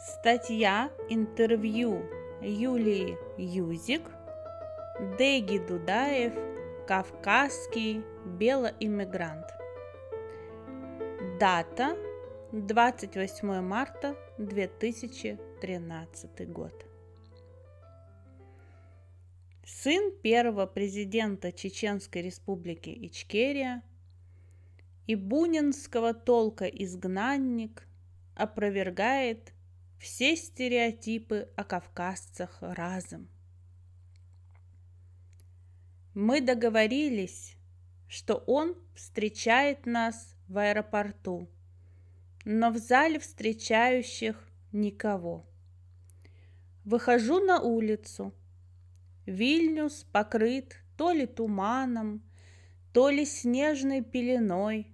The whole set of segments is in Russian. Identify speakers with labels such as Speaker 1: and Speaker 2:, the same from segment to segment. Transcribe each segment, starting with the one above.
Speaker 1: Статья интервью Юлии Юзик, Деги Дудаев, Кавказский белоиммигрант. Дата 28 марта 2013 год. Сын первого президента Чеченской республики Ичкерия и бунинского толка изгнанник опровергает все стереотипы о кавказцах разом. Мы договорились, что он встречает нас в аэропорту, но в зале встречающих никого. Выхожу на улицу. Вильнюс покрыт то ли туманом, то ли снежной пеленой.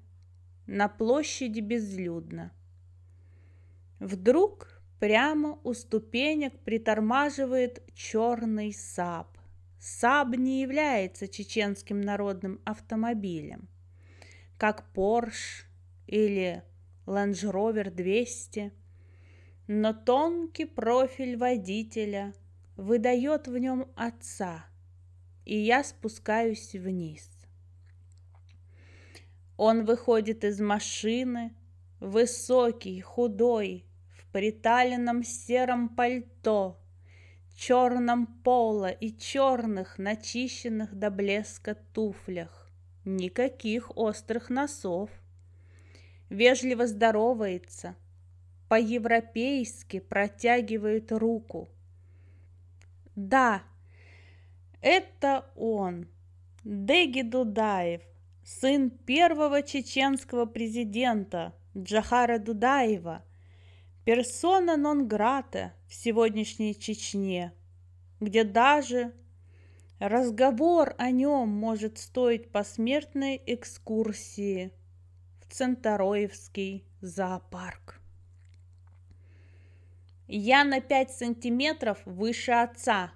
Speaker 1: На площади безлюдно. Вдруг Прямо у ступенек притормаживает черный Саб. САБ не является чеченским народным автомобилем, как Porsche или Land Rover 200, но тонкий профиль водителя выдает в нем отца, и я спускаюсь вниз. Он выходит из машины, высокий, худой, приталенном сером пальто, черном поло и черных, начищенных до блеска туфлях. Никаких острых носов. Вежливо здоровается, по-европейски протягивает руку. Да, это он, Деги Дудаев, сын первого чеченского президента Джахара Дудаева, персона нон грата в сегодняшней Чечне, где даже разговор о нем может стоить посмертной экскурсии в Центороевский зоопарк. Я на пять сантиметров выше отца,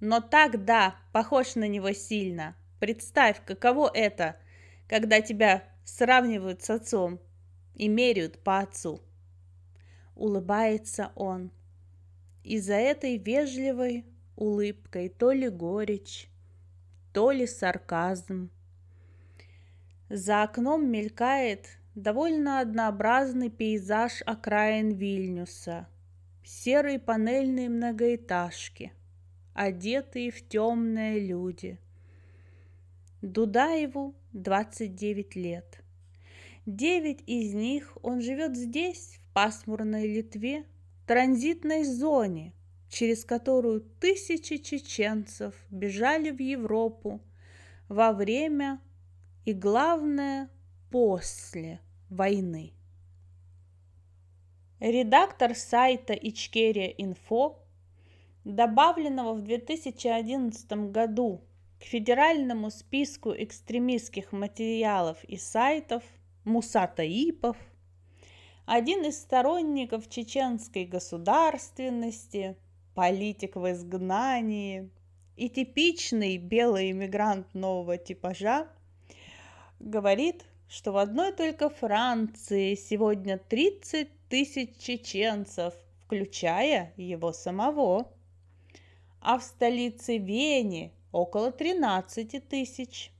Speaker 1: но так, да, похож на него сильно. Представь, каково это, когда тебя сравнивают с отцом и меряют по отцу улыбается он. И за этой вежливой улыбкой то ли горечь, то ли сарказм. За окном мелькает довольно однообразный пейзаж окраин Вильнюса. Серые панельные многоэтажки, одетые в темные люди. Дудаеву 29 лет. Девять из них он живет здесь, пасмурной Литве, транзитной зоне, через которую тысячи чеченцев бежали в Европу во время и, главное, после войны. Редактор сайта Ичкерия Инфо, добавленного в 2011 году к федеральному списку экстремистских материалов и сайтов Муса Таипов – один из сторонников чеченской государственности, политик в изгнании и типичный белый иммигрант нового типажа, говорит, что в одной только Франции сегодня 30 тысяч чеченцев, включая его самого, а в столице Вене около 13 тысяч.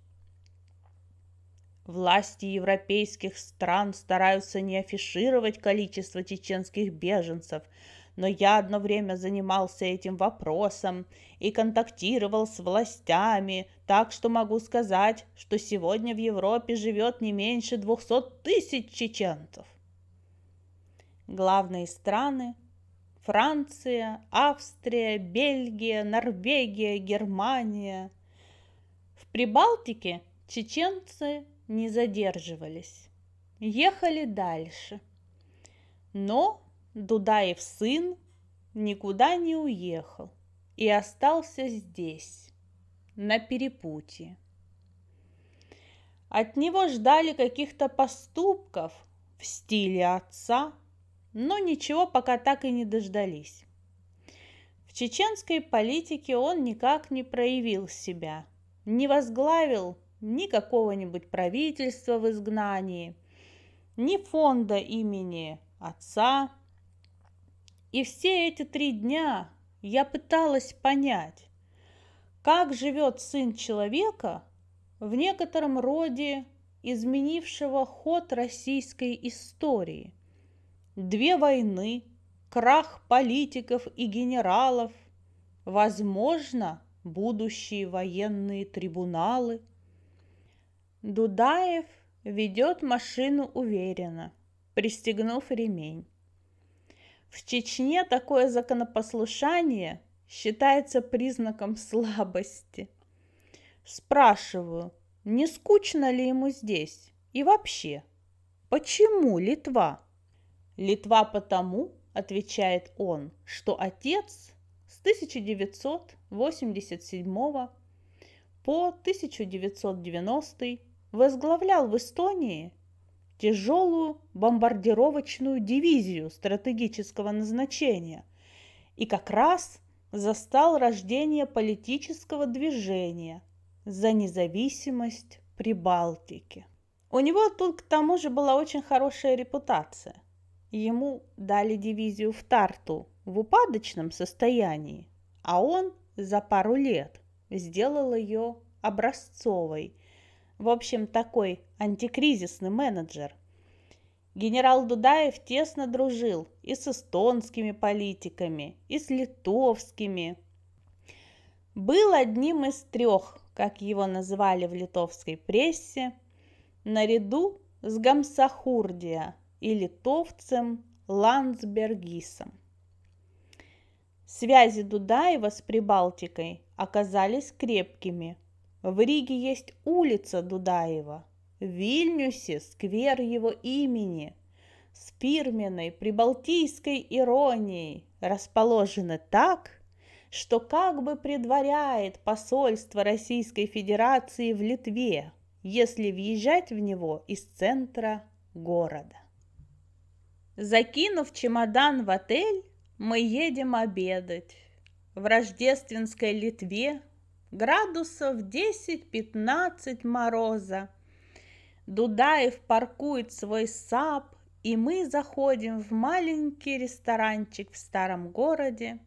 Speaker 1: Власти европейских стран стараются не афишировать количество чеченских беженцев, но я одно время занимался этим вопросом и контактировал с властями, так что могу сказать, что сегодня в Европе живет не меньше 200 тысяч чеченцев. Главные страны – Франция, Австрия, Бельгия, Норвегия, Германия. В Прибалтике чеченцы не задерживались. Ехали дальше. Но Дудаев сын никуда не уехал и остался здесь, на перепутье. От него ждали каких-то поступков в стиле отца, но ничего пока так и не дождались. В чеченской политике он никак не проявил себя, не возглавил ни какого-нибудь правительства в изгнании, ни фонда имени отца. И все эти три дня я пыталась понять, как живет сын человека в некотором роде изменившего ход российской истории. Две войны, крах политиков и генералов, возможно, будущие военные трибуналы – Дудаев ведет машину уверенно, пристегнув ремень. В Чечне такое законопослушание считается признаком слабости. Спрашиваю, не скучно ли ему здесь и вообще, почему Литва? Литва потому, отвечает он, что отец с 1987 по 1990 возглавлял в Эстонии тяжелую бомбардировочную дивизию стратегического назначения и как раз застал рождение политического движения за независимость Прибалтики. У него тут к тому же была очень хорошая репутация. Ему дали дивизию в Тарту в упадочном состоянии, а он за пару лет сделал ее образцовой – в общем, такой антикризисный менеджер. Генерал Дудаев тесно дружил и с эстонскими политиками, и с литовскими. Был одним из трех, как его называли в литовской прессе, наряду с Гамсахурдия и литовцем Ландсбергисом. Связи Дудаева с Прибалтикой оказались крепкими, в Риге есть улица Дудаева, в Вильнюсе сквер его имени. С пирменной прибалтийской иронией расположены так, что как бы предваряет посольство Российской Федерации в Литве, если въезжать в него из центра города. Закинув чемодан в отель, мы едем обедать. В рождественской Литве градусов 10-15 мороза. Дудаев паркует свой сап, и мы заходим в маленький ресторанчик в старом городе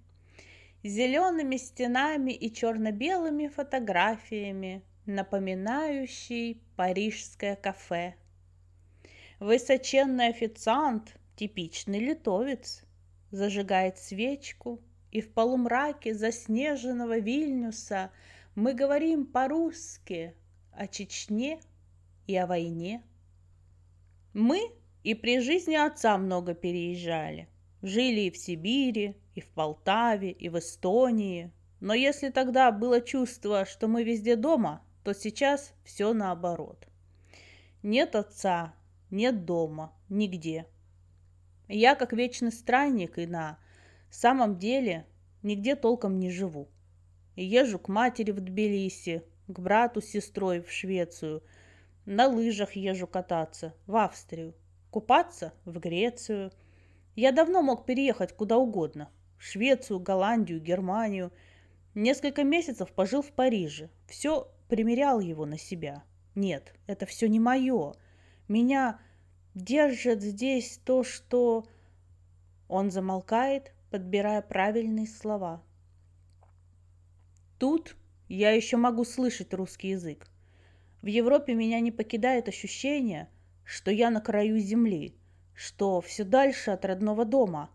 Speaker 1: зелеными стенами и черно-белыми фотографиями, напоминающий парижское кафе. Высоченный официант, типичный литовец, зажигает свечку – и в полумраке заснеженного Вильнюса мы говорим по-русски о Чечне и о войне. Мы и при жизни отца много переезжали. Жили и в Сибири, и в Полтаве, и в Эстонии. Но если тогда было чувство, что мы везде дома, то сейчас все наоборот. Нет отца, нет дома, нигде. Я, как вечный странник и на в самом деле, нигде толком не живу. Езжу к матери в Тбилиси, к брату с сестрой в Швецию. На лыжах езжу кататься, в Австрию. Купаться в Грецию. Я давно мог переехать куда угодно. В Швецию, Голландию, Германию. Несколько месяцев пожил в Париже. Все примерял его на себя. Нет, это все не мое. Меня держит здесь то, что... Он замолкает, подбирая правильные слова. Тут я еще могу слышать русский язык. В Европе меня не покидает ощущение, что я на краю земли, что все дальше от родного дома.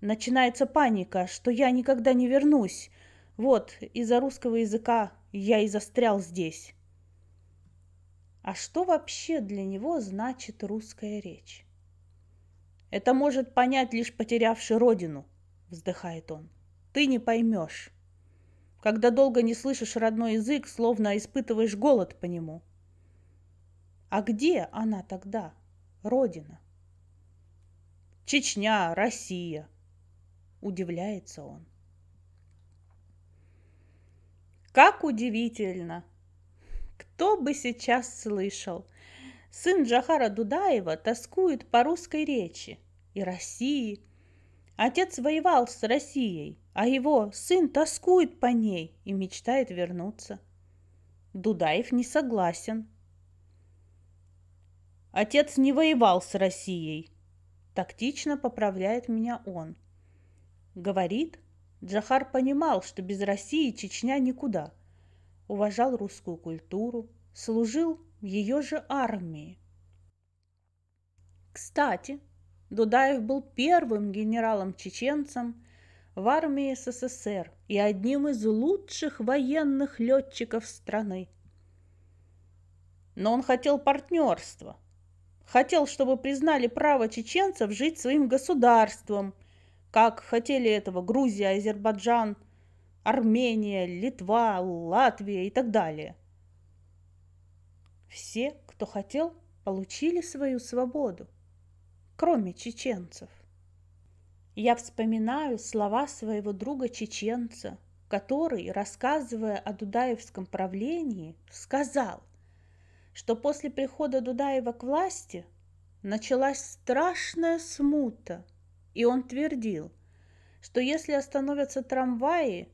Speaker 1: Начинается паника, что я никогда не вернусь. Вот, из-за русского языка я и застрял здесь. А что вообще для него значит русская речь? Это может понять лишь потерявший родину – вздыхает он. Ты не поймешь. Когда долго не слышишь родной язык, словно испытываешь голод по нему. А где она тогда, родина? Чечня, Россия, удивляется он. Как удивительно! Кто бы сейчас слышал? Сын Джахара Дудаева тоскует по русской речи и России – Отец воевал с Россией, а его сын тоскует по ней и мечтает вернуться. Дудаев не согласен. Отец не воевал с Россией. Тактично поправляет меня он. Говорит, Джахар понимал, что без России Чечня никуда. Уважал русскую культуру, служил в ее же армии. Кстати, Дудаев был первым генералом-чеченцем в армии СССР и одним из лучших военных летчиков страны. Но он хотел партнерства. Хотел, чтобы признали право чеченцев жить своим государством, как хотели этого Грузия, Азербайджан, Армения, Литва, Латвия и так далее. Все, кто хотел, получили свою свободу кроме чеченцев. Я вспоминаю слова своего друга-чеченца, который, рассказывая о дудаевском правлении, сказал, что после прихода Дудаева к власти началась страшная смута, и он твердил, что если остановятся трамваи,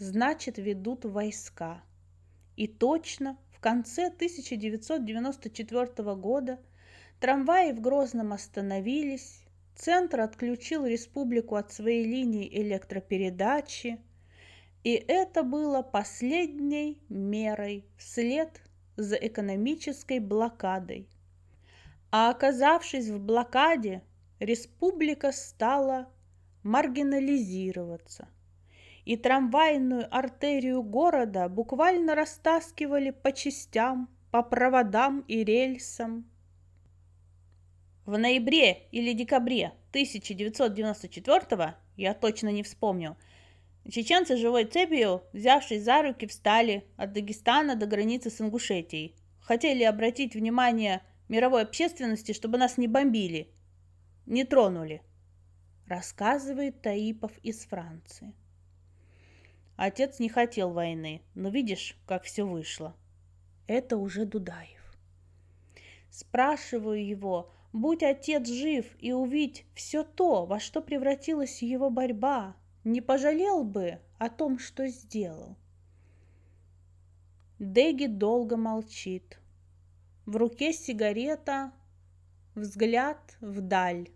Speaker 1: значит ведут войска. И точно в конце 1994 года – Трамваи в Грозном остановились, Центр отключил республику от своей линии электропередачи, и это было последней мерой вслед за экономической блокадой. А оказавшись в блокаде, республика стала маргинализироваться. И трамвайную артерию города буквально растаскивали по частям, по проводам и рельсам – в ноябре или декабре 1994 я точно не вспомнил, чеченцы живой цепью, взявшись за руки, встали от Дагестана до границы с Ингушетией. Хотели обратить внимание мировой общественности, чтобы нас не бомбили, не тронули, рассказывает Таипов из Франции. Отец не хотел войны, но видишь, как все вышло. Это уже Дудаев. Спрашиваю его, Будь отец жив и увидь все то, во что превратилась его борьба, не пожалел бы о том, что сделал. Деги долго молчит. В руке сигарета, взгляд вдаль.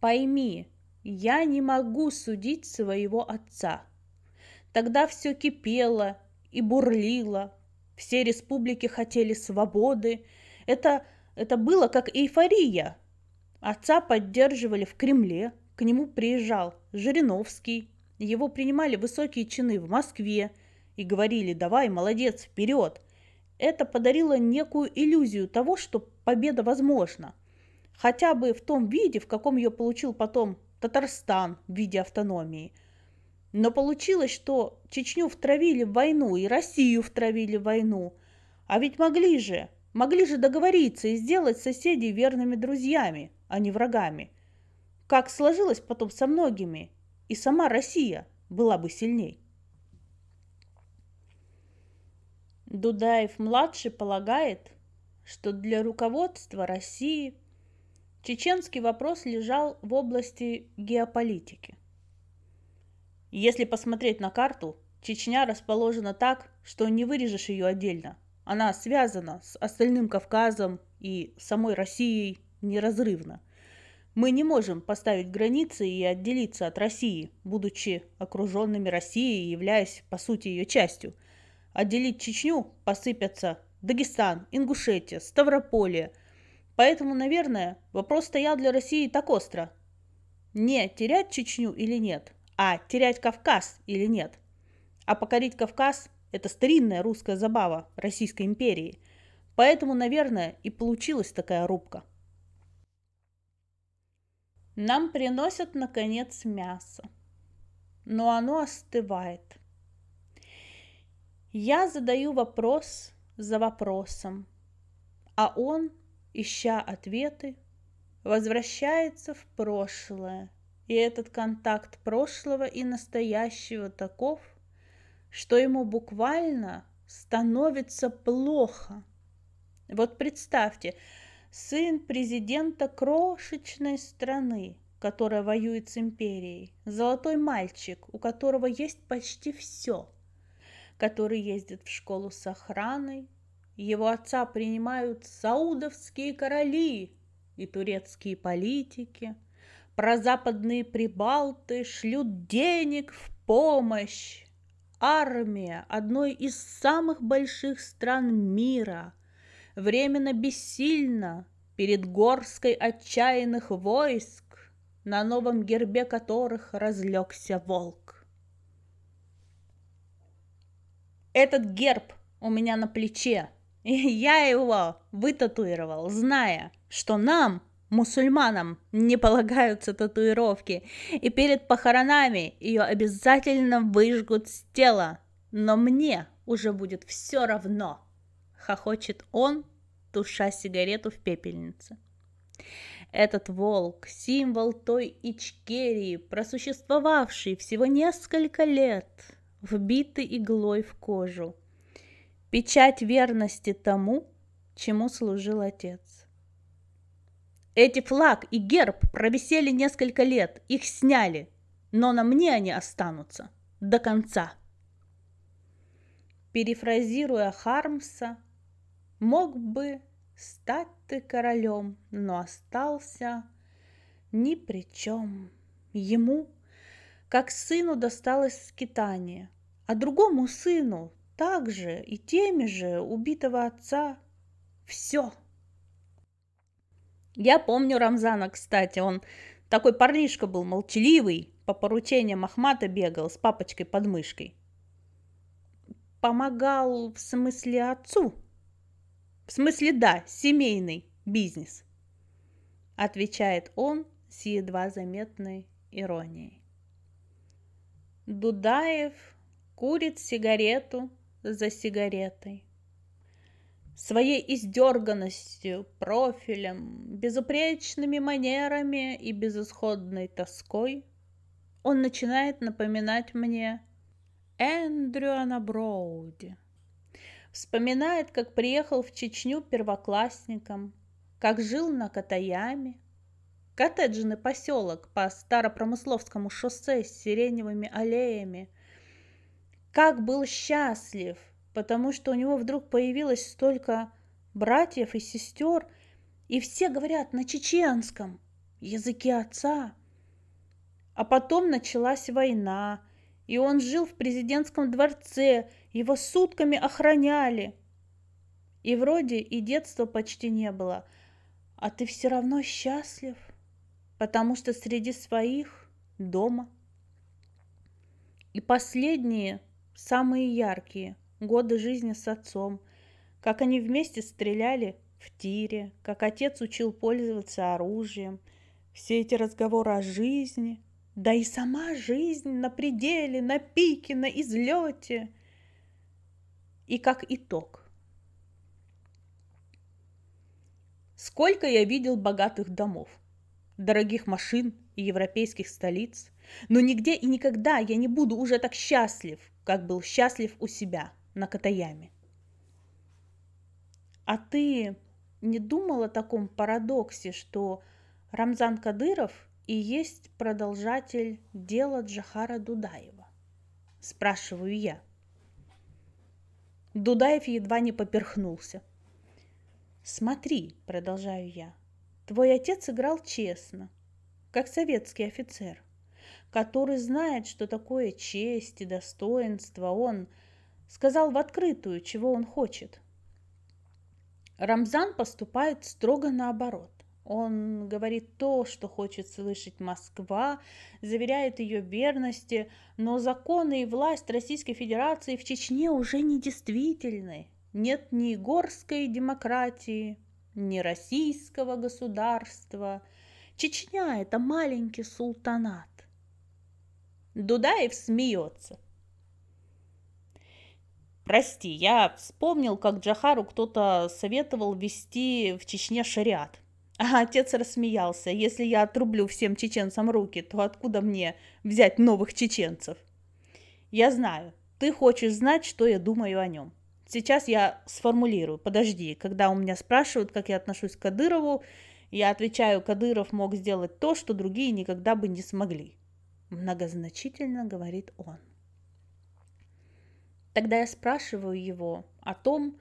Speaker 1: Пойми, я не могу судить своего отца. Тогда все кипело и бурлило. Все республики хотели свободы. Это это было как эйфория. Отца поддерживали в Кремле, к нему приезжал Жириновский, его принимали высокие чины в Москве и говорили «давай, молодец, вперед!». Это подарило некую иллюзию того, что победа возможна. Хотя бы в том виде, в каком ее получил потом Татарстан в виде автономии. Но получилось, что Чечню втравили в войну и Россию втравили в войну. А ведь могли же Могли же договориться и сделать соседей верными друзьями, а не врагами. Как сложилось потом со многими, и сама Россия была бы сильней. Дудаев-младший полагает, что для руководства России чеченский вопрос лежал в области геополитики. Если посмотреть на карту, Чечня расположена так, что не вырежешь ее отдельно – она связана с остальным Кавказом и самой Россией неразрывно. Мы не можем поставить границы и отделиться от России, будучи окруженными Россией и являясь, по сути, ее частью. Отделить Чечню посыпятся Дагестан, Ингушетия, Ставрополье. Поэтому, наверное, вопрос стоял для России так остро. Не терять Чечню или нет, а терять Кавказ или нет. А покорить Кавказ это старинная русская забава Российской империи. Поэтому, наверное, и получилась такая рубка. Нам приносят, наконец, мясо. Но оно остывает. Я задаю вопрос за вопросом, а он, ища ответы, возвращается в прошлое, и этот контакт прошлого и настоящего таков, что ему буквально становится плохо. Вот представьте, сын президента крошечной страны, которая воюет с империей, золотой мальчик, у которого есть почти все, который ездит в школу с охраной, его отца принимают саудовские короли и турецкие политики, прозападные прибалты шлют денег в помощь армия одной из самых больших стран мира временно бессильна перед горской отчаянных войск, на новом гербе которых разлегся волк. Этот герб у меня на плече, и я его вытатуировал, зная, что нам – мусульманам не полагаются татуировки, и перед похоронами ее обязательно выжгут с тела. Но мне уже будет все равно, хохочет он, туша сигарету в пепельнице. Этот волк – символ той Ичкерии, просуществовавшей всего несколько лет, вбитый иглой в кожу. Печать верности тому, чему служил отец. Эти флаг и герб провисели несколько лет, их сняли, но на мне они останутся до конца. Перефразируя Хармса, мог бы стать ты королем, но остался ни при чем. Ему, как сыну, досталось скитание, а другому сыну также и теми же убитого отца все – я помню Рамзана, кстати, он такой парнишка был молчаливый, по поручениям Ахмата бегал с папочкой под мышкой. Помогал в смысле отцу? В смысле, да, семейный бизнес, отвечает он с едва заметной иронией. Дудаев курит сигарету за сигаретой своей издерганностью, профилем, безупречными манерами и безысходной тоской, он начинает напоминать мне Эндрю на Броуди. Вспоминает, как приехал в Чечню первоклассником, как жил на Катаяме, коттеджный поселок по Старопромысловскому шоссе с сиреневыми аллеями, как был счастлив – потому что у него вдруг появилось столько братьев и сестер, и все говорят на чеченском языке отца. А потом началась война, и он жил в президентском дворце, его сутками охраняли. И вроде и детства почти не было, а ты все равно счастлив, потому что среди своих дома. И последние, самые яркие – годы жизни с отцом, как они вместе стреляли в тире, как отец учил пользоваться оружием, все эти разговоры о жизни, да и сама жизнь на пределе, на пике, на излете. И как итог. Сколько я видел богатых домов, дорогих машин и европейских столиц, но нигде и никогда я не буду уже так счастлив, как был счастлив у себя – на Катаяме. А ты не думал о таком парадоксе, что Рамзан Кадыров и есть продолжатель дела Джахара Дудаева? Спрашиваю я. Дудаев едва не поперхнулся. «Смотри», — продолжаю я, — «твой отец играл честно, как советский офицер, который знает, что такое честь и достоинство. Он сказал в открытую, чего он хочет. Рамзан поступает строго наоборот. Он говорит то, что хочет слышать Москва, заверяет ее верности, но законы и власть Российской Федерации в Чечне уже недействительны. Нет ни горской демократии, ни российского государства. Чечня – это маленький султанат. Дудаев смеется. Прости, я вспомнил, как Джахару кто-то советовал вести в Чечне шариат. А отец рассмеялся. Если я отрублю всем чеченцам руки, то откуда мне взять новых чеченцев? Я знаю. Ты хочешь знать, что я думаю о нем. Сейчас я сформулирую. Подожди, когда у меня спрашивают, как я отношусь к Кадырову, я отвечаю, Кадыров мог сделать то, что другие никогда бы не смогли. Многозначительно говорит он. Тогда я спрашиваю его о том,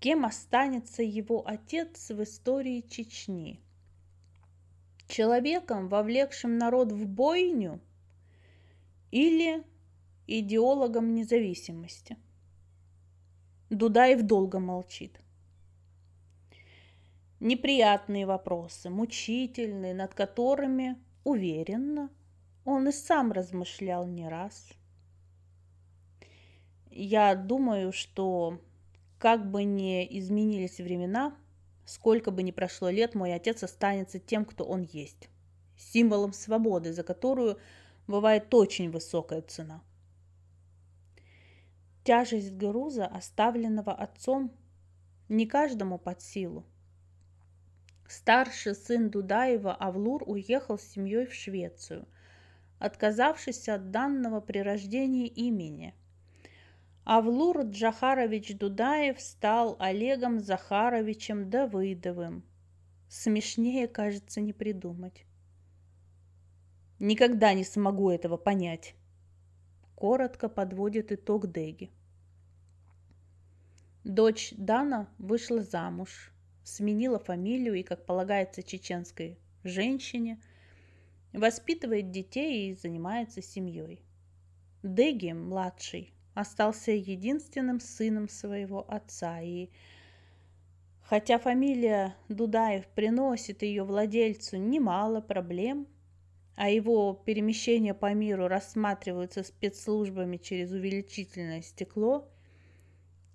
Speaker 1: кем останется его отец в истории Чечни. Человеком, вовлекшим народ в бойню или идеологом независимости. Дудаев долго молчит. Неприятные вопросы, мучительные, над которыми, уверенно, он и сам размышлял не раз – я думаю, что как бы ни изменились времена, сколько бы ни прошло лет, мой отец останется тем, кто он есть. Символом свободы, за которую бывает очень высокая цена. Тяжесть груза, оставленного отцом, не каждому под силу. Старший сын Дудаева Авлур уехал с семьей в Швецию, отказавшись от данного при рождении имени – Авлур Джахарович Дудаев стал Олегом Захаровичем Давыдовым. Смешнее, кажется, не придумать. Никогда не смогу этого понять. Коротко подводит итог Деги. Дочь Дана вышла замуж, сменила фамилию и, как полагается чеченской женщине, воспитывает детей и занимается семьей. Деги, младший, остался единственным сыном своего отца. И хотя фамилия Дудаев приносит ее владельцу немало проблем, а его перемещения по миру рассматриваются спецслужбами через увеличительное стекло,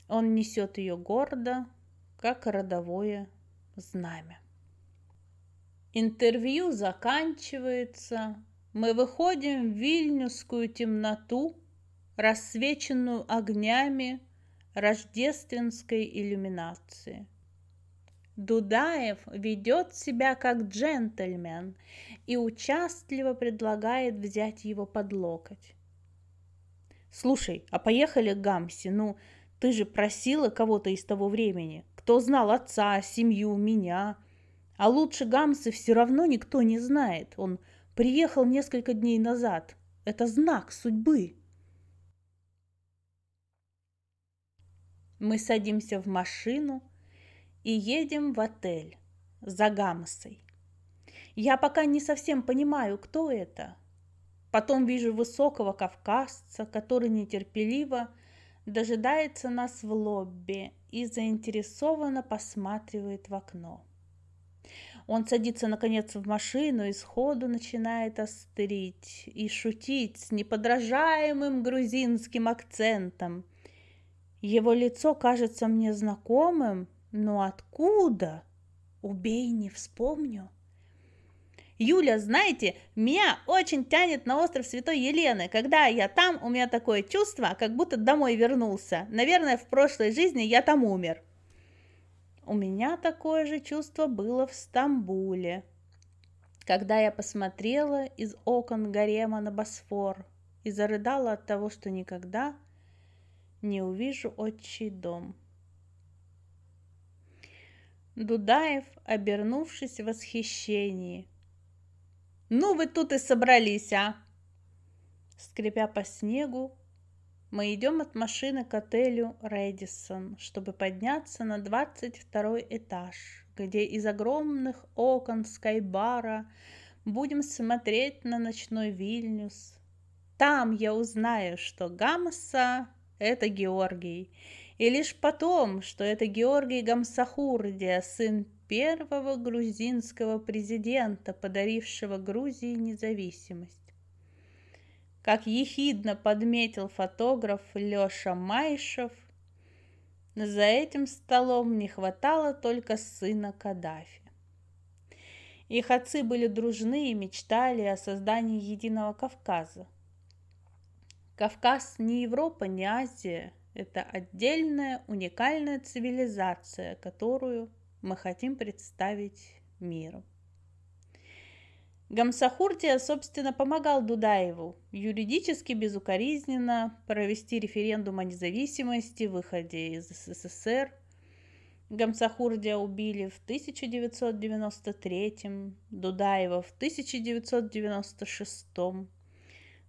Speaker 1: он несет ее гордо, как родовое знамя. Интервью заканчивается. Мы выходим в вильнюскую темноту – рассвеченную огнями рождественской иллюминации. Дудаев ведет себя как джентльмен и участливо предлагает взять его под локоть. «Слушай, а поехали к Гамси, ну, ты же просила кого-то из того времени, кто знал отца, семью, меня. А лучше Гамсы все равно никто не знает, он приехал несколько дней назад. Это знак судьбы». Мы садимся в машину и едем в отель за Гамсой. Я пока не совсем понимаю, кто это. Потом вижу высокого кавказца, который нетерпеливо дожидается нас в лобби и заинтересованно посматривает в окно. Он садится, наконец, в машину и сходу начинает острить и шутить с неподражаемым грузинским акцентом – его лицо кажется мне знакомым, но откуда? Убей, не вспомню. Юля, знаете, меня очень тянет на остров Святой Елены. Когда я там, у меня такое чувство, как будто домой вернулся. Наверное, в прошлой жизни я там умер. У меня такое же чувство было в Стамбуле, когда я посмотрела из окон гарема на Босфор и зарыдала от того, что никогда не увижу отчий дом. Дудаев, обернувшись в восхищении. «Ну вы тут и собрались, а!» Скрипя по снегу, мы идем от машины к отелю «Рэдисон», чтобы подняться на 22 этаж, где из огромных окон скайбара будем смотреть на ночной Вильнюс. Там я узнаю, что Гамса это Георгий. И лишь потом, что это Георгий Гамсахурдия, сын первого грузинского президента, подарившего Грузии независимость. Как ехидно подметил фотограф Лёша Майшев, за этим столом не хватало только сына Каддафи. Их отцы были дружны и мечтали о создании единого Кавказа. Кавказ не Европа, не Азия. Это отдельная, уникальная цивилизация, которую мы хотим представить миру. Гамсахурдия, собственно, помогал Дудаеву юридически безукоризненно провести референдум о независимости, выходе из СССР. Гамсахурдия убили в 1993, Дудаева в 1996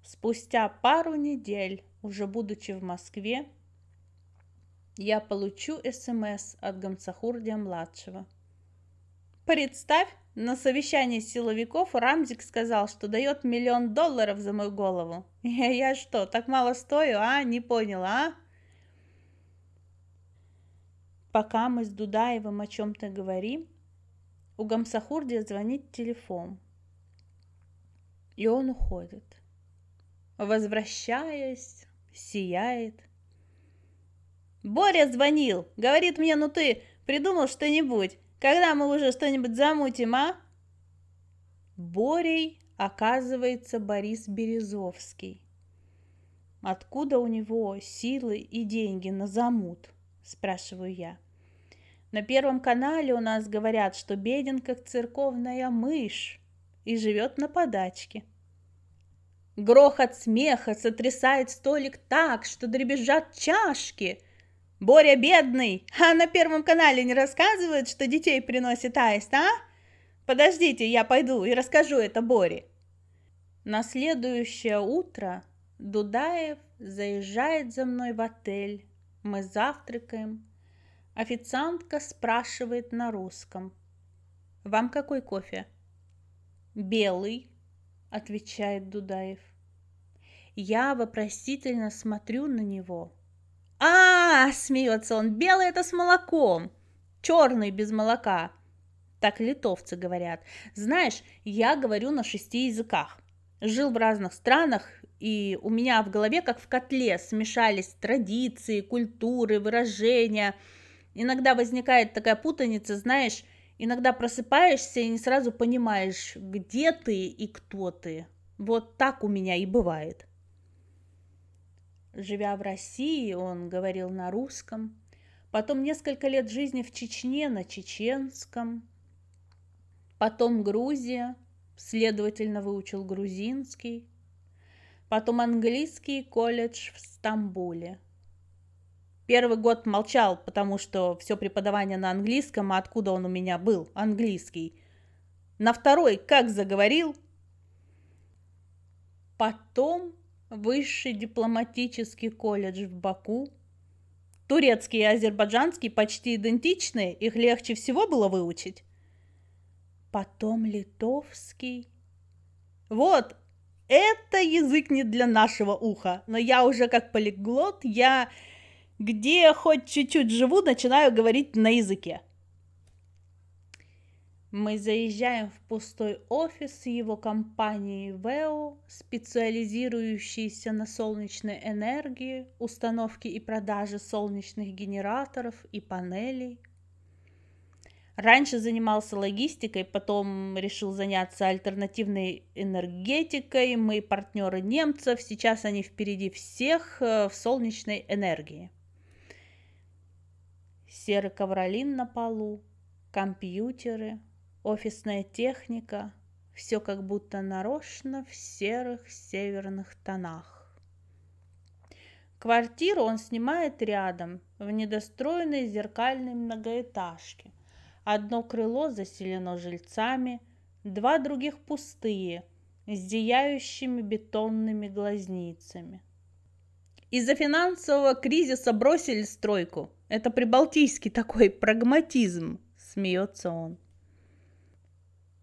Speaker 1: Спустя пару недель, уже будучи в Москве, я получу СМС от Гамсахурдия-младшего. Представь, на совещании силовиков Рамзик сказал, что дает миллион долларов за мою голову. Я, я что, так мало стою, а? Не поняла, а? Пока мы с Дудаевым о чем-то говорим, у Гамсахурдия звонит телефон. И он уходит возвращаясь, сияет. «Боря звонил! Говорит мне, ну ты придумал что-нибудь! Когда мы уже что-нибудь замутим, а?» Борей оказывается Борис Березовский. «Откуда у него силы и деньги на замут?» – спрашиваю я. На Первом канале у нас говорят, что беден, как церковная мышь, и живет на подачке – Грохот смеха сотрясает столик так, что дребезжат чашки. Боря бедный, а на Первом канале не рассказывают, что детей приносит аист, а? Подождите, я пойду и расскажу это Боре. На следующее утро Дудаев заезжает за мной в отель. Мы завтракаем. Официантка спрашивает на русском. «Вам какой кофе?» «Белый», – отвечает Дудаев. Я вопросительно смотрю на него. а, смеется он, «белый – это с молоком, черный – без молока». Так литовцы говорят. Знаешь, я говорю на шести языках. Жил в разных странах, и у меня в голове, как в котле, смешались традиции, культуры, выражения. Иногда возникает такая путаница, знаешь, Иногда просыпаешься и не сразу понимаешь, где ты и кто ты. Вот так у меня и бывает. Живя в России, он говорил на русском, потом несколько лет жизни в Чечне на чеченском, потом Грузия, следовательно, выучил грузинский, потом английский колледж в Стамбуле – Первый год молчал, потому что все преподавание на английском, а откуда он у меня был, английский. На второй как заговорил? Потом высший дипломатический колледж в Баку. Турецкий и азербайджанский почти идентичны, их легче всего было выучить. Потом литовский. Вот, это язык не для нашего уха, но я уже как полиглот, я где хоть чуть-чуть живу, начинаю говорить на языке. Мы заезжаем в пустой офис его компании Вео, специализирующейся на солнечной энергии, установке и продаже солнечных генераторов и панелей. Раньше занимался логистикой, потом решил заняться альтернативной энергетикой. Мы партнеры немцев, сейчас они впереди всех э, в солнечной энергии серый ковролин на полу, компьютеры, офисная техника, все как будто нарочно в серых северных тонах. Квартиру он снимает рядом, в недостроенной зеркальной многоэтажке. Одно крыло заселено жильцами, два других пустые, с зияющими бетонными глазницами. Из-за финансового кризиса бросили стройку – это прибалтийский такой прагматизм, смеется он.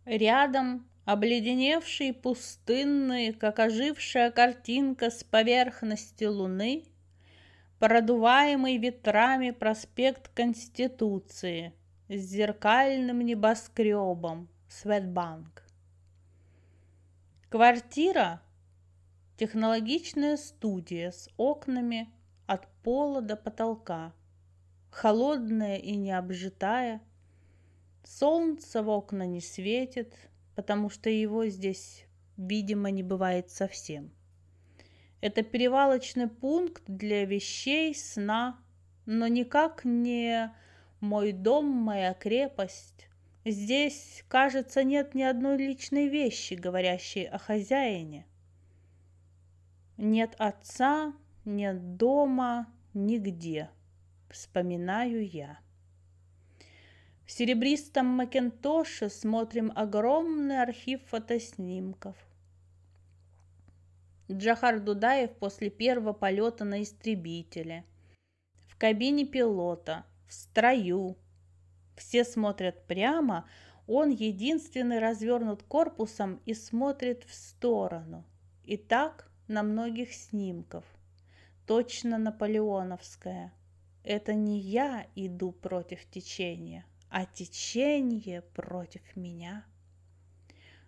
Speaker 1: Рядом обледеневшие, пустынные, как ожившая картинка с поверхности луны, продуваемый ветрами проспект Конституции с зеркальным небоскребом Светбанк. Квартира – технологичная студия с окнами от пола до потолка – холодная и необжитая. Солнце в окна не светит, потому что его здесь, видимо, не бывает совсем. Это перевалочный пункт для вещей, сна, но никак не мой дом, моя крепость. Здесь, кажется, нет ни одной личной вещи, говорящей о хозяине. Нет отца, нет дома, нигде вспоминаю я. В серебристом Макентоше смотрим огромный архив фотоснимков. Джахар Дудаев после первого полета на истребителе. В кабине пилота, в строю. Все смотрят прямо, он единственный развернут корпусом и смотрит в сторону. И так на многих снимков. Точно наполеоновская – это не я иду против течения, а течение против меня.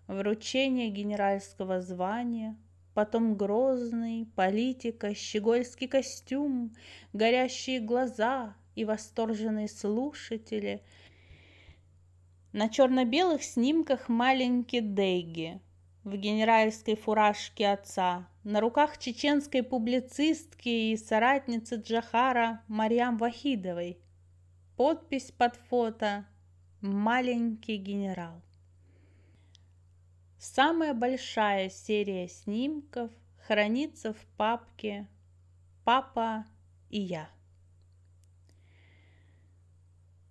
Speaker 1: Вручение генеральского звания, потом грозный, политика, щегольский костюм, горящие глаза и восторженные слушатели. На черно-белых снимках маленький Дейги – в генеральской фуражке отца, на руках чеченской публицистки и соратницы Джахара Марьям Вахидовой. Подпись под фото «Маленький генерал». Самая большая серия снимков хранится в папке «Папа и я».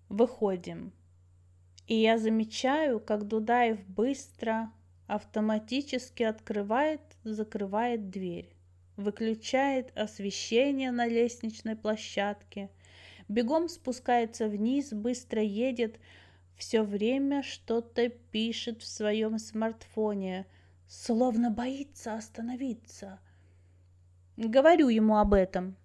Speaker 1: Выходим. И я замечаю, как Дудаев быстро автоматически открывает, закрывает дверь, выключает освещение на лестничной площадке, бегом спускается вниз, быстро едет, все время что-то пишет в своем смартфоне, словно боится остановиться. Говорю ему об этом.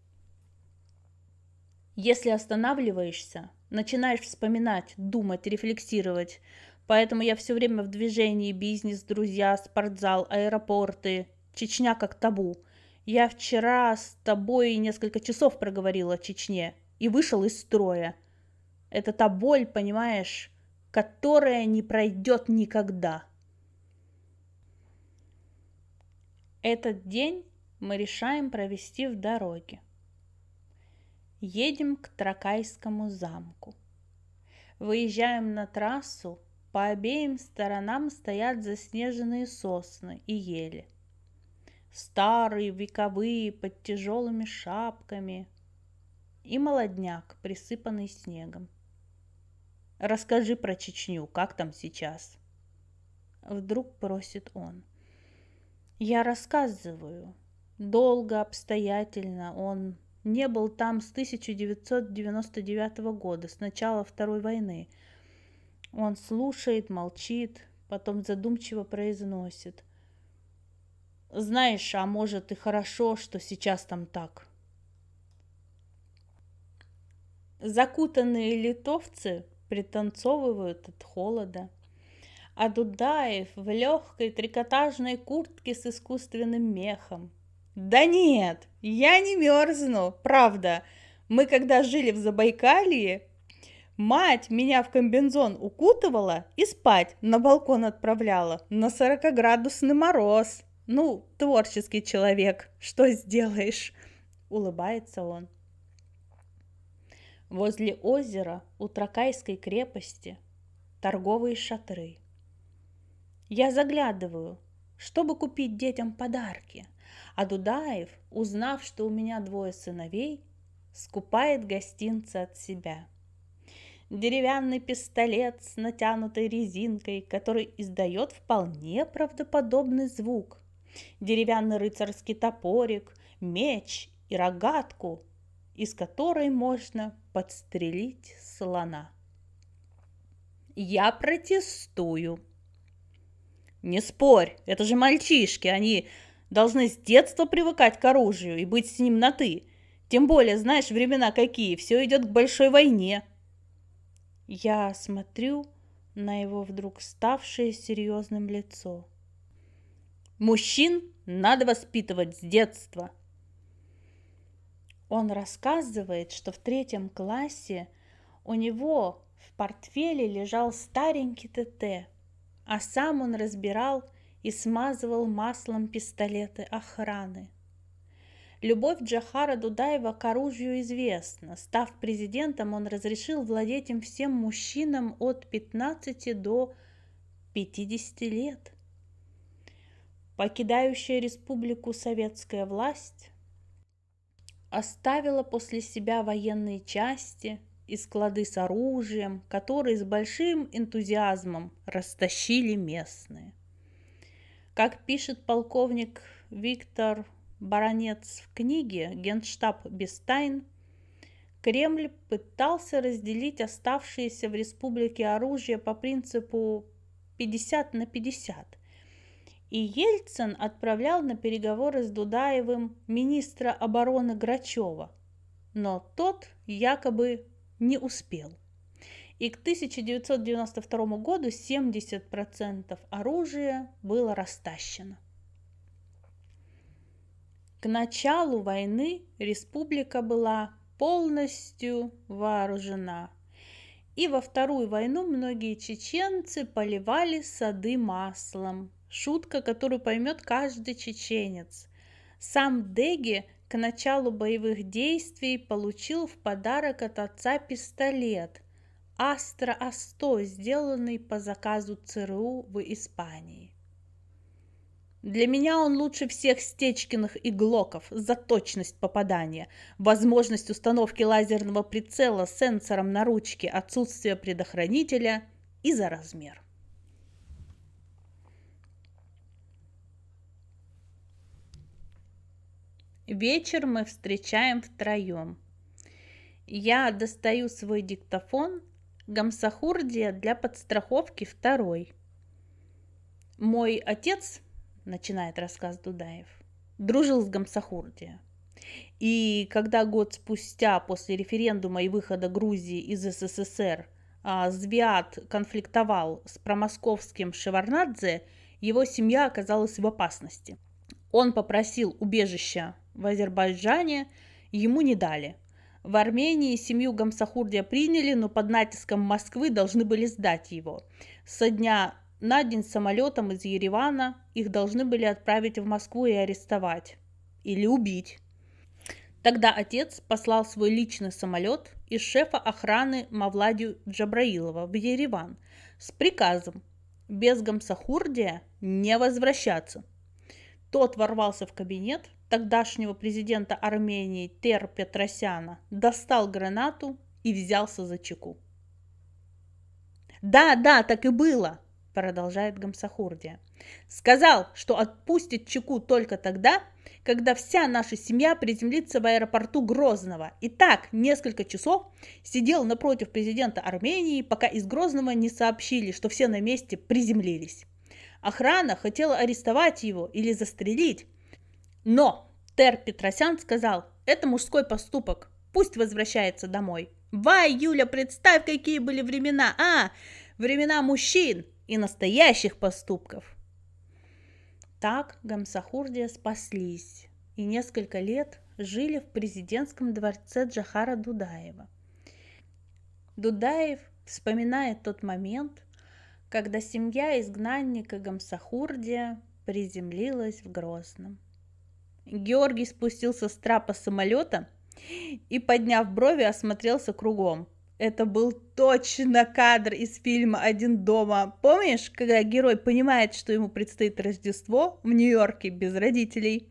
Speaker 1: Если останавливаешься, начинаешь вспоминать, думать, рефлексировать – Поэтому я все время в движении, бизнес, друзья, спортзал, аэропорты. Чечня как табу. Я вчера с тобой несколько часов проговорила о Чечне и вышел из строя. Это та боль, понимаешь, которая не пройдет никогда. Этот день мы решаем провести в дороге. Едем к Тракайскому замку. Выезжаем на трассу по обеим сторонам стоят заснеженные сосны и ели. Старые, вековые, под тяжелыми шапками. И молодняк, присыпанный снегом. Расскажи про Чечню, как там сейчас? Вдруг просит он. Я рассказываю. Долго, обстоятельно он не был там с 1999 года, с начала Второй войны – он слушает, молчит, потом задумчиво произносит. Знаешь, а может и хорошо, что сейчас там так. Закутанные литовцы пританцовывают от холода. А Дудаев в легкой трикотажной куртке с искусственным мехом. Да нет, я не мерзну, правда. Мы когда жили в Забайкалье, Мать меня в комбинзон укутывала и спать на балкон отправляла на 40-градусный мороз. Ну, творческий человек, что сделаешь? Улыбается он. Возле озера у Тракайской крепости торговые шатры. Я заглядываю, чтобы купить детям подарки, а Дудаев, узнав, что у меня двое сыновей, скупает гостинцы от себя – деревянный пистолет с натянутой резинкой, который издает вполне правдоподобный звук, деревянный рыцарский топорик, меч и рогатку, из которой можно подстрелить слона. Я протестую. Не спорь, это же мальчишки, они должны с детства привыкать к оружию и быть с ним на «ты». Тем более, знаешь, времена какие, все идет к большой войне. Я смотрю на его вдруг ставшее серьезным лицо. Мужчин надо воспитывать с детства. Он рассказывает, что в третьем классе у него в портфеле лежал старенький ТТ, а сам он разбирал и смазывал маслом пистолеты охраны – Любовь Джахара Дудаева к оружию известна. Став президентом, он разрешил владеть им всем мужчинам от 15 до 50 лет. Покидающая республику советская власть оставила после себя военные части и склады с оружием, которые с большим энтузиазмом растащили местные. Как пишет полковник Виктор Баронец в книге «Генштаб без тайн» Кремль пытался разделить оставшиеся в республике оружие по принципу 50 на 50. И Ельцин отправлял на переговоры с Дудаевым министра обороны Грачева, но тот якобы не успел. И к 1992 году 70% оружия было растащено. К началу войны республика была полностью вооружена. И во Вторую войну многие чеченцы поливали сады маслом. Шутка, которую поймет каждый чеченец. Сам Деги к началу боевых действий получил в подарок от отца пистолет Астра А100, сделанный по заказу ЦРУ в Испании. Для меня он лучше всех Стечкиных и Глоков за точность попадания, возможность установки лазерного прицела с сенсором на ручке, отсутствие предохранителя и за размер. Вечер мы встречаем втроем. Я достаю свой диктофон, Гамсахурдия для подстраховки второй. Мой отец – начинает рассказ Дудаев, дружил с Гамсахурди. И когда год спустя после референдума и выхода Грузии из СССР а, Звиат конфликтовал с промосковским Шеварнадзе, его семья оказалась в опасности. Он попросил убежища в Азербайджане, ему не дали. В Армении семью Гамсахурдия приняли, но под натиском Москвы должны были сдать его. Со дня на день самолетом из Еревана их должны были отправить в Москву и арестовать. Или убить. Тогда отец послал свой личный самолет из шефа охраны Мавладию Джабраилова в Ереван с приказом без Гамсахурдия не возвращаться. Тот ворвался в кабинет тогдашнего президента Армении Тер Петросяна, достал гранату и взялся за чеку. Да, да, так и было продолжает Гамсахурдия. Сказал, что отпустит Чеку только тогда, когда вся наша семья приземлится в аэропорту Грозного. И так несколько часов сидел напротив президента Армении, пока из Грозного не сообщили, что все на месте приземлились. Охрана хотела арестовать его или застрелить. Но Тер Петросян сказал, это мужской поступок, пусть возвращается домой. Вай, Юля, представь, какие были времена, а? Времена мужчин, и настоящих поступков. Так Гамсахурдия спаслись и несколько лет жили в президентском дворце Джахара Дудаева. Дудаев вспоминает тот момент, когда семья изгнанника Гамсахурдия приземлилась в Грозном. Георгий спустился с трапа самолета и, подняв брови, осмотрелся кругом – это был точно кадр из фильма «Один дома». Помнишь, когда герой понимает, что ему предстоит Рождество в Нью-Йорке без родителей?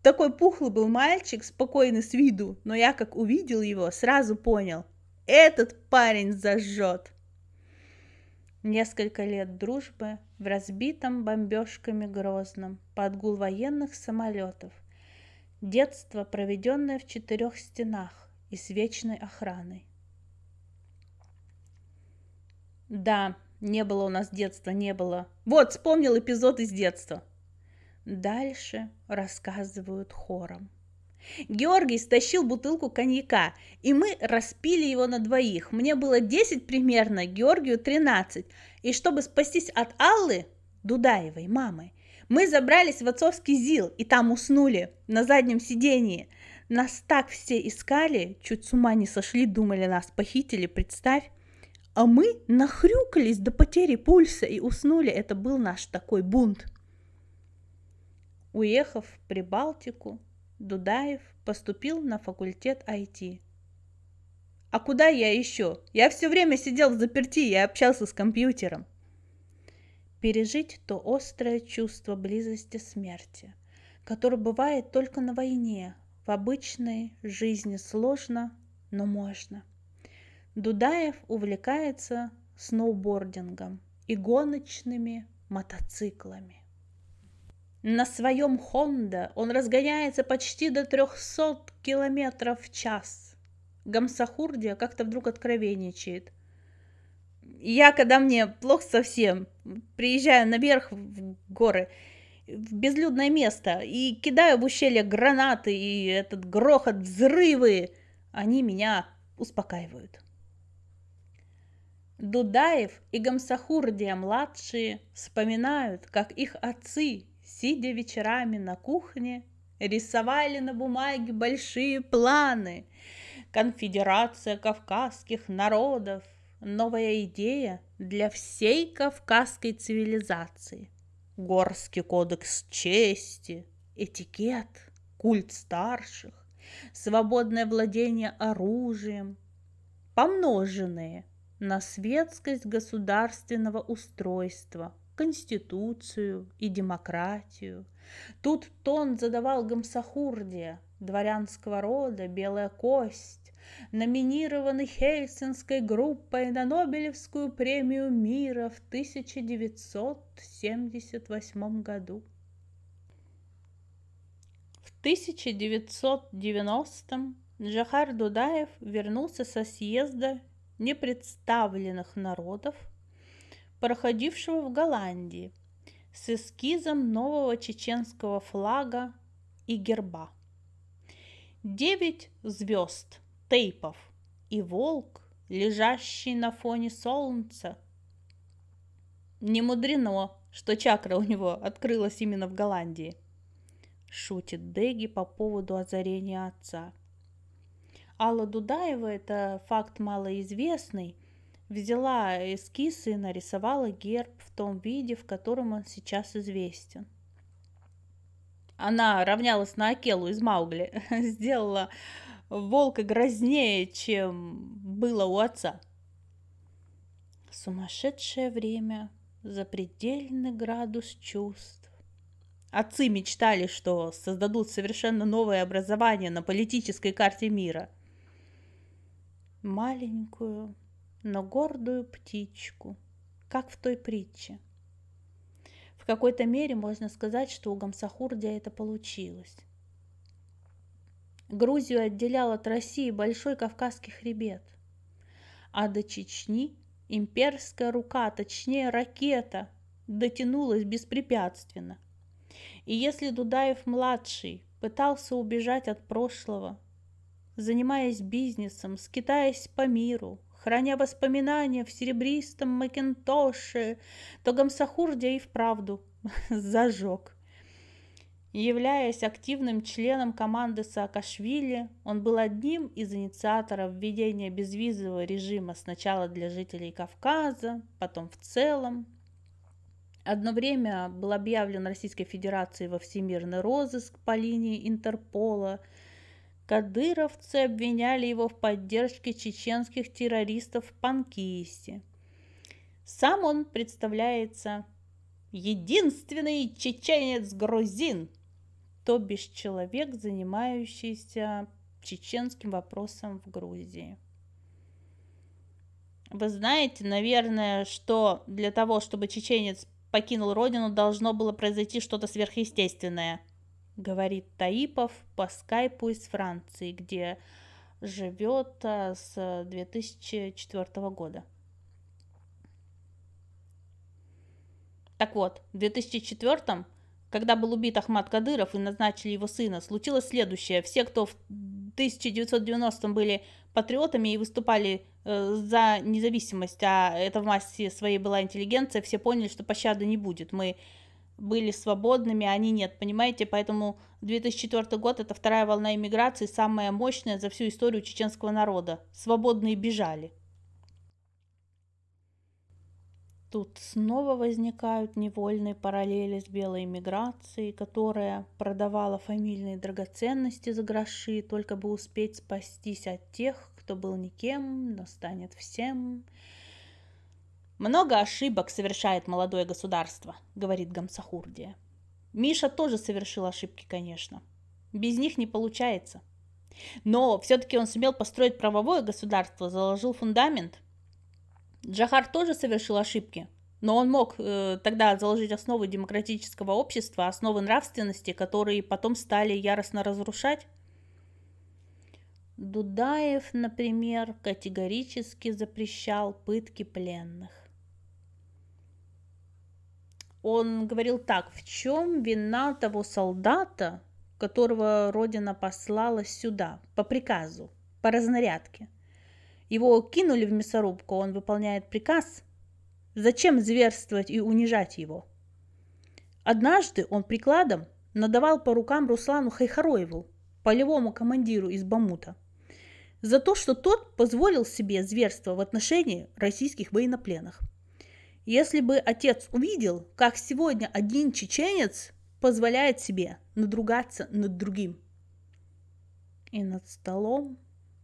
Speaker 1: Такой пухлый был мальчик, спокойный с виду, но я как увидел его, сразу понял. Этот парень зажжет. Несколько лет дружбы в разбитом бомбежками грозном под гул военных самолетов. Детство, проведенное в четырех стенах и с вечной охраной. Да, не было у нас детства, не было. Вот, вспомнил эпизод из детства. Дальше рассказывают хором. Георгий стащил бутылку коньяка, и мы распили его на двоих. Мне было 10 примерно, Георгию 13. И чтобы спастись от Аллы, Дудаевой, мамы, мы забрались в отцовский ЗИЛ и там уснули на заднем сидении. Нас так все искали, чуть с ума не сошли, думали, нас похитили, представь. А мы нахрюкались до потери пульса и уснули. Это был наш такой бунт. Уехав в Прибалтику, Дудаев поступил на факультет IT. А куда я еще? Я все время сидел в заперти, и общался с компьютером. Пережить то острое чувство близости смерти, которое бывает только на войне, в обычной жизни сложно, но можно. Дудаев увлекается сноубордингом и гоночными мотоциклами. На своем Хонда он разгоняется почти до 300 километров в час. Гамсахурдия как-то вдруг откровенничает. Я, когда мне плохо совсем, приезжаю наверх в горы, в безлюдное место и кидаю в ущелье гранаты и этот грохот, взрывы, они меня успокаивают. Дудаев и Гамсахурдия-младшие вспоминают, как их отцы, сидя вечерами на кухне, рисовали на бумаге большие планы. Конфедерация кавказских народов, новая идея для всей кавказской цивилизации. Горский кодекс чести, этикет, культ старших, свободное владение оружием, помноженные – на светскость государственного устройства, конституцию и демократию. Тут тон задавал Гамсахурдия, дворянского рода, белая кость, номинированный Хельсинской группой на Нобелевскую премию мира в 1978 году. В 1990 Джахар Дудаев вернулся со съезда непредставленных народов, проходившего в Голландии, с эскизом нового чеченского флага и герба. Девять звезд, тейпов и волк, лежащий на фоне солнца. Не мудрено, что чакра у него открылась именно в Голландии. Шутит Деги по поводу озарения отца – Алла Дудаева, это факт малоизвестный, взяла эскиз и нарисовала герб в том виде, в котором он сейчас известен. Она равнялась на Акелу из Маугли, сделала волка грознее, чем было у отца. Сумасшедшее время, запредельный градус чувств. Отцы мечтали, что создадут совершенно новое образование на политической карте мира – маленькую, но гордую птичку, как в той притче. В какой-то мере можно сказать, что у Гамсахурдия это получилось. Грузию отделял от России большой Кавказский хребет, а до Чечни имперская рука, а точнее ракета, дотянулась беспрепятственно. И если Дудаев-младший пытался убежать от прошлого занимаясь бизнесом, скитаясь по миру, храня воспоминания в серебристом макинтоше, то Гамсахурдя и вправду зажег. Являясь активным членом команды Саакашвили, он был одним из инициаторов введения безвизового режима сначала для жителей Кавказа, потом в целом. Одно время был объявлен Российской Федерацией во всемирный розыск по линии Интерпола – Кадыровцы обвиняли его в поддержке чеченских террористов в Панкисте. Сам он представляется единственный чеченец-грузин, то бишь человек, занимающийся чеченским вопросом в Грузии. Вы знаете, наверное, что для того, чтобы чеченец покинул родину, должно было произойти что-то сверхъестественное – говорит Таипов по скайпу из Франции, где живет э, с 2004 года. Так вот, в 2004 когда был убит Ахмад Кадыров и назначили его сына, случилось следующее. Все, кто в 1990-м были патриотами и выступали э, за независимость, а это в массе своей была интеллигенция, все поняли, что пощады не будет. Мы были свободными, а они нет, понимаете? Поэтому 2004 год – это вторая волна иммиграции, самая мощная за всю историю чеченского народа. Свободные бежали. Тут снова возникают невольные параллели с белой иммиграцией, которая продавала фамильные драгоценности за гроши, только бы успеть спастись от тех, кто был никем, но станет всем. «Много ошибок совершает молодое государство», — говорит Гамсахурдия. Миша тоже совершил ошибки, конечно. Без них не получается. Но все-таки он сумел построить правовое государство, заложил фундамент. Джахар тоже совершил ошибки, но он мог э, тогда заложить основы демократического общества, основы нравственности, которые потом стали яростно разрушать. Дудаев, например, категорически запрещал пытки пленных. Он говорил так, в чем вина того солдата, которого Родина послала сюда по приказу, по разнарядке. Его кинули в мясорубку, он выполняет приказ. Зачем зверствовать и унижать его? Однажды он прикладом надавал по рукам Руслану Хайхароеву, полевому командиру из Бамута, за то, что тот позволил себе зверство в отношении российских военнопленных. Если бы отец увидел, как сегодня один чеченец позволяет себе надругаться над другим. И над столом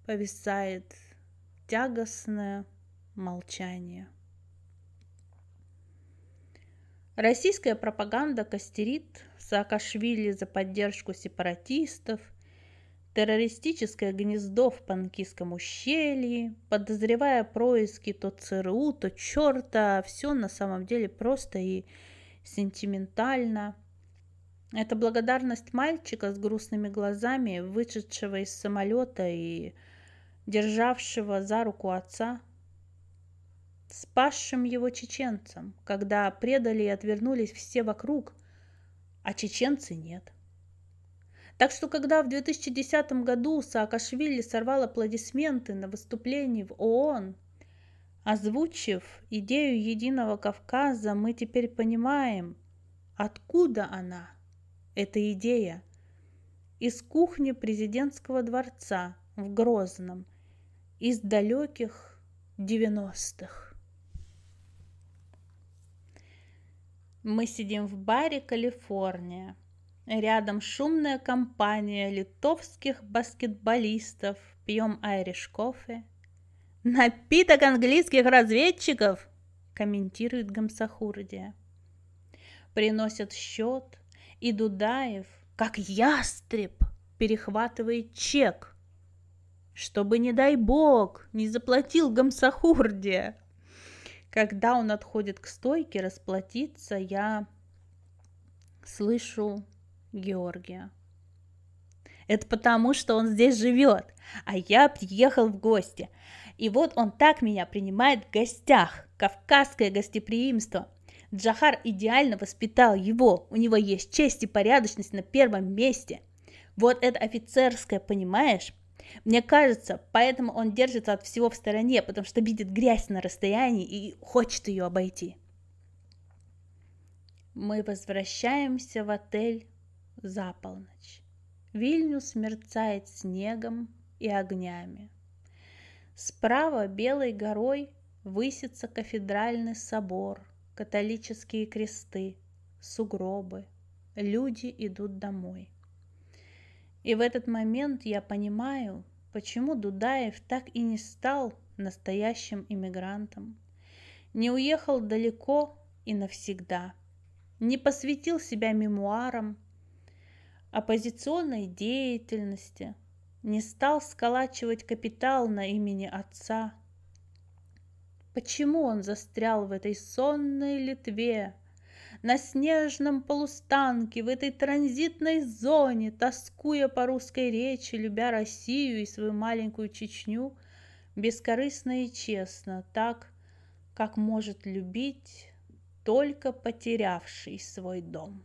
Speaker 1: повисает тягостное молчание. Российская пропаганда костерит Саакашвили за поддержку сепаратистов – террористическое гнездо в Панкисском ущелье, подозревая происки то ЦРУ, то черта, все на самом деле просто и сентиментально. Это благодарность мальчика с грустными глазами, вышедшего из самолета и державшего за руку отца, спасшим его чеченцам, когда предали и отвернулись все вокруг, а чеченцы нет. Так что, когда в 2010 году Саакашвили сорвал аплодисменты на выступлении в ООН, озвучив идею Единого Кавказа, мы теперь понимаем, откуда она, эта идея. Из кухни президентского дворца в Грозном, из далеких 90-х. Мы сидим в баре «Калифорния», Рядом шумная компания литовских баскетболистов. Пьем айриш кофе. «Напиток английских разведчиков!» – комментирует Гамсахурдия. Приносят счет, и Дудаев, как ястреб, перехватывает чек, чтобы, не дай бог, не заплатил Гамсахурдия. Когда он отходит к стойке расплатиться, я слышу Георгия. Это потому, что он здесь живет, а я приехал в гости. И вот он так меня принимает в гостях. Кавказское гостеприимство. Джахар идеально воспитал его. У него есть честь и порядочность на первом месте. Вот это офицерское, понимаешь? Мне кажется, поэтому он держится от всего в стороне, потому что видит грязь на расстоянии и хочет ее обойти. Мы возвращаемся в отель за полночь. Вильнюс мерцает снегом и огнями. Справа белой горой высится кафедральный собор, католические кресты, сугробы. Люди идут домой. И в этот момент я понимаю, почему Дудаев так и не стал настоящим иммигрантом. Не уехал далеко и навсегда. Не посвятил себя мемуарам, оппозиционной деятельности, не стал сколачивать капитал на имени отца. Почему он застрял в этой сонной Литве, на снежном полустанке, в этой транзитной зоне, тоскуя по русской речи, любя Россию и свою маленькую Чечню, бескорыстно и честно, так, как может любить только потерявший свой дом.